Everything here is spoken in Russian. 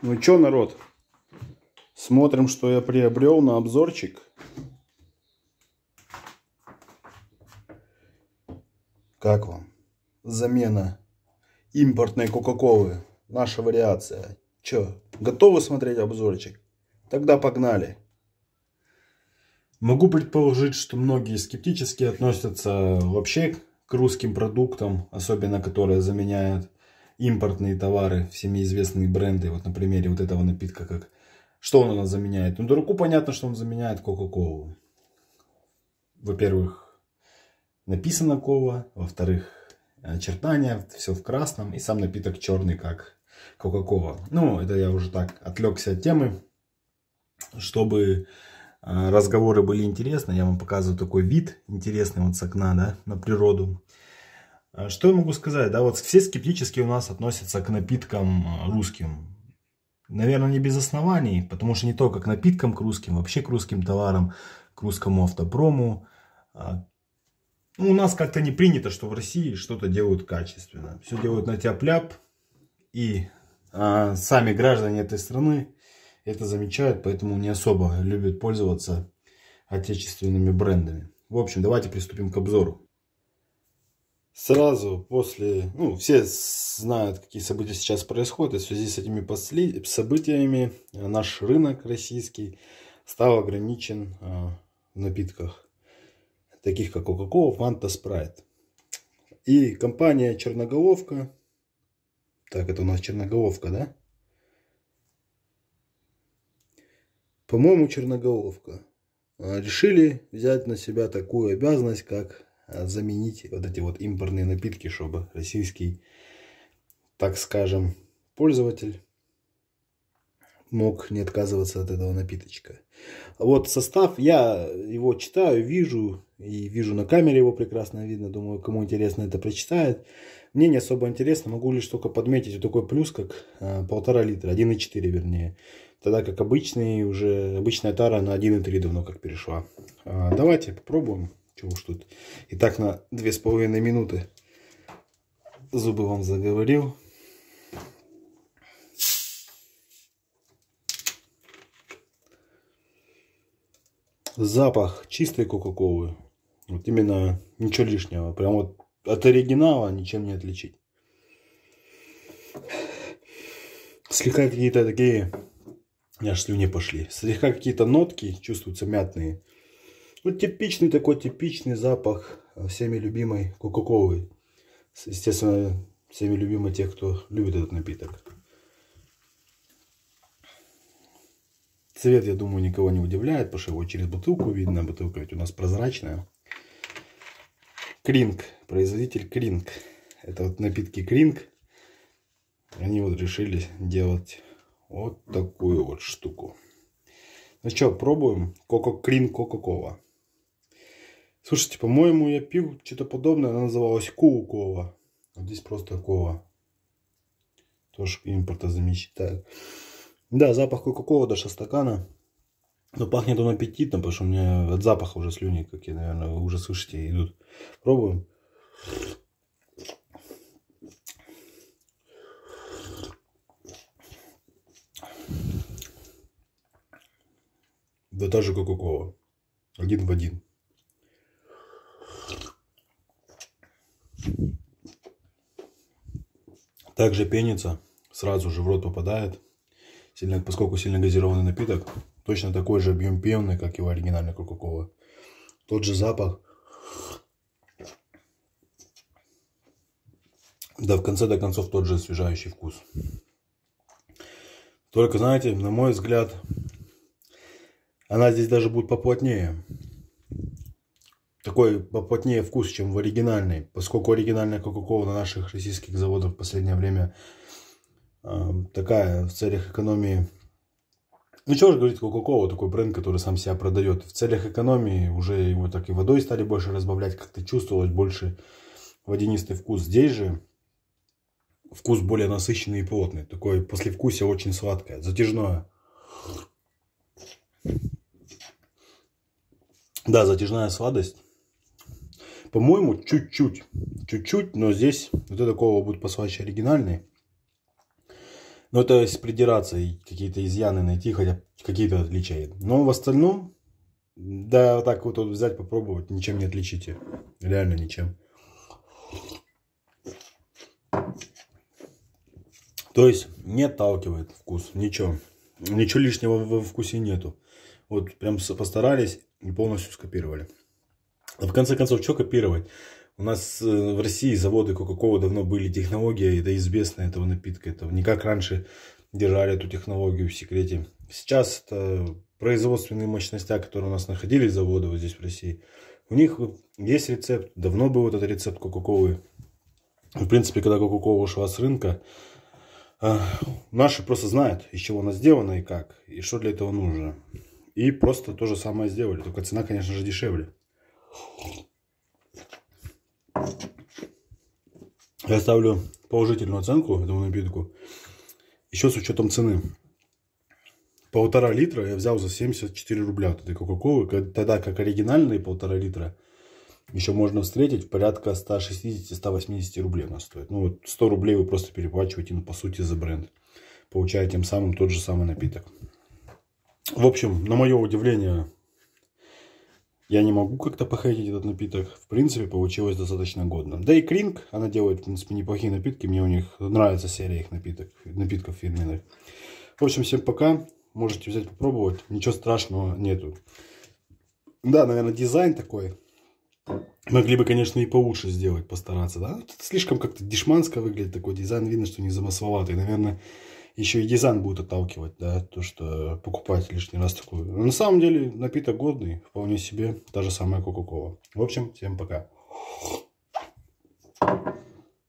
Ну чё, народ, смотрим, что я приобрел на обзорчик. Как вам? Замена импортной Кока-Колы. Наша вариация. Чё, готовы смотреть обзорчик? Тогда погнали. Могу предположить, что многие скептически относятся вообще к русским продуктам, особенно которые заменяют импортные товары, всеми известные бренды, вот на примере вот этого напитка, как что он у нас заменяет? Ну, дураку понятно, что он заменяет Кока-Колу. Во-первых, написано Кола, во-вторых, очертания, все в красном, и сам напиток черный, как Кока-Кола. Ну, это я уже так отвлекся от темы, чтобы а, разговоры были интересны. Я вам показываю такой вид интересный вот с окна, да, на природу. А что я могу сказать? Да, вот все скептически у нас относятся к напиткам а, русским. Наверное, не без оснований, потому что не только к напиткам, к русским, вообще к русским товарам, к русскому автопрому. А, ну, у нас как-то не принято, что в России что-то делают качественно. Все делают на тяп-ляп, и а, сами граждане этой страны это замечают, поэтому не особо любят пользоваться отечественными брендами. В общем, давайте приступим к обзору. Сразу после, ну, все знают, какие события сейчас происходят, и в связи с этими после, событиями э, наш рынок российский стал ограничен э, в напитках, таких как Кока-Кола, Фанта, Спрайт. И компания Черноголовка, так, это у нас Черноголовка, да? По-моему, Черноголовка. Э, решили взять на себя такую обязанность, как Э, заменить вот эти вот импортные напитки, чтобы российский, так скажем, пользователь мог не отказываться от этого напиточка. Вот состав, я его читаю, вижу, и вижу на камере его прекрасно видно, думаю, кому интересно это прочитает. Мне не особо интересно, могу лишь только подметить вот такой плюс, как э, полтора литра, 1,4 вернее. Тогда как обычный, уже обычная тара на 1,3 давно как перешла. А, давайте попробуем. Чего уж тут. И так на две с половиной минуты зубы вам заговорил. Запах чистой кока-колы. Вот именно ничего лишнего. Прям вот от оригинала ничем не отличить. Слегка какие-то такие... У меня аж слюни пошли. Слегка какие-то нотки чувствуются мятные. Ну, типичный такой, типичный запах э, всеми любимой кока-колы. Естественно, всеми любимой тех, кто любит этот напиток. Цвет, я думаю, никого не удивляет, потому что его через бутылку видно. Бутылка ведь у нас прозрачная. Кринг. Производитель Кринг. Это вот напитки Кринг. Они вот решили делать вот такую вот штуку. Ну что, пробуем. кока Кринг Кока-Кола. Слушайте, типа, по-моему, я пил что-то подобное, она называлась Коукова. А здесь просто Кова. Тоже импортозамещает. Да, запах Кока-Кола до 6 стакана. Но пахнет он аппетитно, потому что у меня от запаха уже слюни, как я, наверное, вы уже слышите, идут. Пробуем. Да та же Кока-Кола. Один в один. Также пенится, сразу же в рот попадает. Сильно, поскольку сильно газированный напиток, точно такой же объем пенный, как и у оригинальной Кока-Колы. Тот же запах. Да, в конце до концов тот же освежающий вкус. Только, знаете, на мой взгляд, она здесь даже будет поплотнее такой поплотнее вкус, чем в оригинальной, поскольку оригинальная Кока-Кола на наших российских заводах в последнее время э, такая в целях экономии. Ну, чего же говорить Кока-Кола, такой бренд, который сам себя продает. В целях экономии уже его так и водой стали больше разбавлять, как-то чувствовалось больше водянистый вкус. Здесь же вкус более насыщенный и плотный. Такое послевкусие очень сладкое, затяжное. Да, затяжная сладость. По-моему, чуть-чуть, чуть-чуть, но здесь вот это такого будет послаще оригинальный. Но это если придираться и какие-то изъяны найти, хотя какие-то отличия. Но в остальном, да, вот так вот, вот взять, попробовать, ничем не отличите. Реально ничем. То есть не отталкивает вкус, ничего. Ничего лишнего во вкусе нету. Вот прям постарались и полностью скопировали. В конце концов, что копировать? У нас э, в России заводы Кока-Кола давно были, технология это известна этого напитка. Это не как раньше держали эту технологию в секрете. Сейчас это производственные мощности, которые у нас находились заводы вот здесь в России. У них есть рецепт, давно был этот рецепт Кока-Колы. В принципе, когда Кока-Кола ушла с рынка, э, наши просто знают, из чего она сделана и как, и что для этого нужно. И просто то же самое сделали, только цена, конечно же, дешевле. Я ставлю положительную оценку этому напитку. Еще с учетом цены. Полтора литра я взял за 74 рубля от этой кока-колы. Тогда как оригинальные полтора литра еще можно встретить порядка 160-180 рублей она стоит. Ну вот 100 рублей вы просто переплачиваете, ну, по сути, за бренд. Получая тем самым тот же самый напиток. В общем, на мое удивление, я не могу как-то похейтить этот напиток. В принципе, получилось достаточно годно. Да и Кринг, она делает, в принципе, неплохие напитки. Мне у них нравится серия их напиток, напитков фирменных. В общем, всем пока. Можете взять попробовать. Ничего страшного нету. Да, наверное, дизайн такой. Могли бы, конечно, и получше сделать, постараться, да? Тут слишком как-то дешманско выглядит такой дизайн. Видно, что не замысловатый. Наверное, еще и дизайн будет отталкивать, да, то, что покупать лишний раз такую. Но на самом деле напиток годный, вполне себе, та же самая Кока-Кола. В общем, всем пока.